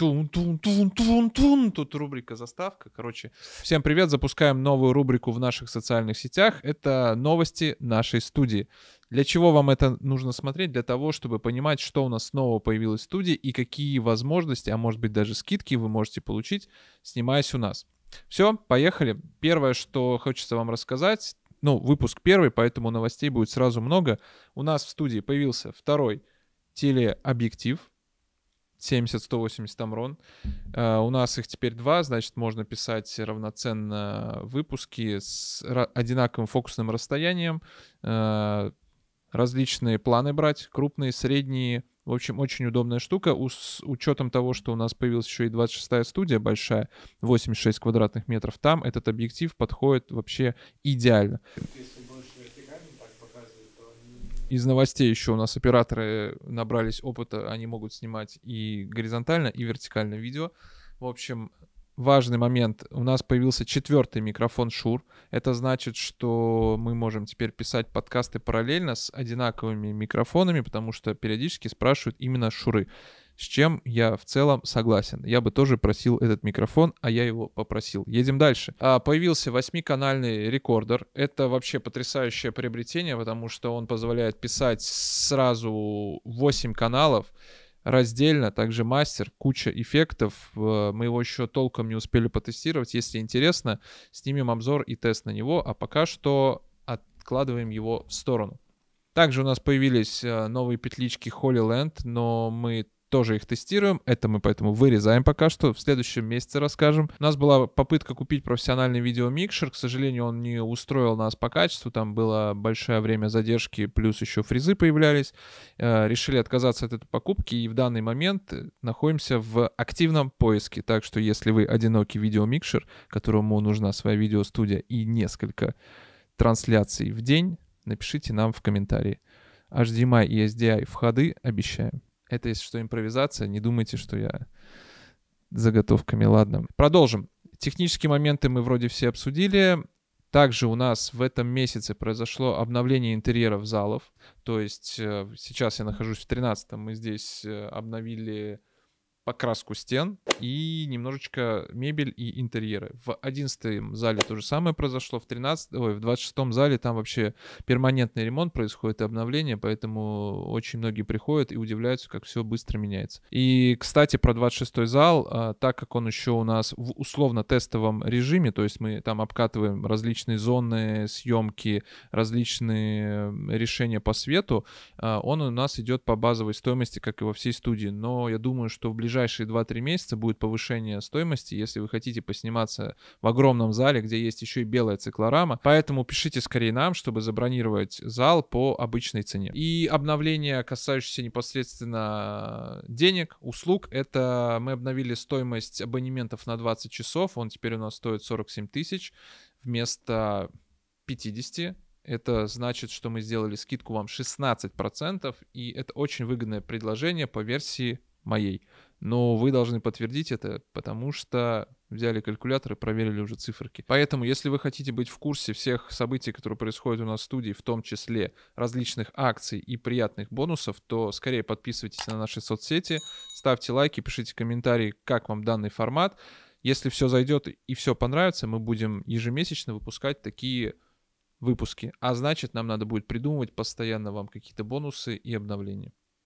Тун-тун-тун-тун-тун. Тут рубрика заставка. Короче, всем привет. Запускаем новую рубрику в наших социальных сетях. Это новости нашей студии. Для чего вам это нужно смотреть? Для того, чтобы понимать, что у нас снова появилась студия и какие возможности, а может быть даже скидки вы можете получить, снимаясь у нас. Все, поехали. Первое, что хочется вам рассказать, ну, выпуск первый, поэтому новостей будет сразу много. У нас в студии появился второй телеобъектив, 70-180 там рон. У нас их теперь два, значит, можно писать равноценно выпуски с одинаковым фокусным расстоянием, э, различные планы брать, крупные, средние. В общем, очень удобная штука. с учетом того, что у нас появилась еще и 26-я студия большая, 86 квадратных метров, там этот объектив подходит вообще идеально. Из новостей еще у нас операторы набрались опыта, они могут снимать и горизонтально, и вертикально видео. В общем, важный момент. У нас появился четвертый микрофон Шур. Это значит, что мы можем теперь писать подкасты параллельно с одинаковыми микрофонами, потому что периодически спрашивают именно Шуры с чем я в целом согласен. Я бы тоже просил этот микрофон, а я его попросил. Едем дальше. А, появился восьмиканальный рекордер. Это вообще потрясающее приобретение, потому что он позволяет писать сразу 8 каналов раздельно, также мастер, куча эффектов. Э, мы его еще толком не успели потестировать. Если интересно, снимем обзор и тест на него, а пока что откладываем его в сторону. Также у нас появились э, новые петлички Holy Land, но мы тоже их тестируем. Это мы поэтому вырезаем пока что. В следующем месяце расскажем. У нас была попытка купить профессиональный видеомикшер. К сожалению, он не устроил нас по качеству. Там было большое время задержки, плюс еще фрезы появлялись. Э, решили отказаться от этой покупки и в данный момент находимся в активном поиске. Так что если вы одинокий видеомикшер, которому нужна своя видеостудия и несколько трансляций в день, напишите нам в комментарии. HDMI и e SDI входы обещаем. Это, если что, импровизация. Не думайте, что я заготовками. Ладно, продолжим. Технические моменты мы вроде все обсудили. Также у нас в этом месяце произошло обновление интерьеров залов. То есть э, сейчас я нахожусь в 13-м, мы здесь э, обновили покраску стен и немножечко мебель и интерьеры. В одиннадцатом зале то же самое произошло, в 13, ой, в 26 зале там вообще перманентный ремонт происходит и обновление, поэтому очень многие приходят и удивляются, как все быстро меняется. И, кстати, про 26 зал, а, так как он еще у нас в условно-тестовом режиме, то есть мы там обкатываем различные зоны, съемки, различные решения по свету, а, он у нас идет по базовой стоимости, как и во всей студии, но я думаю, что в ближайшее ближайшие 2-3 месяца будет повышение стоимости, если вы хотите посниматься в огромном зале, где есть еще и белая циклорама. Поэтому пишите скорее нам, чтобы забронировать зал по обычной цене. И обновление, касающееся непосредственно денег, услуг, это мы обновили стоимость абонементов на 20 часов. Он теперь у нас стоит 47 тысяч вместо 50. Это значит, что мы сделали скидку вам 16%, и это очень выгодное предложение по версии моей но вы должны подтвердить это, потому что взяли калькулятор и проверили уже циферки. Поэтому, если вы хотите быть в курсе всех событий, которые происходят у нас в студии, в том числе различных акций и приятных бонусов, то скорее подписывайтесь на наши соцсети, ставьте лайки, пишите комментарии, как вам данный формат. Если все зайдет и все понравится, мы будем ежемесячно выпускать такие выпуски. А значит, нам надо будет придумывать постоянно вам какие-то бонусы и обновления.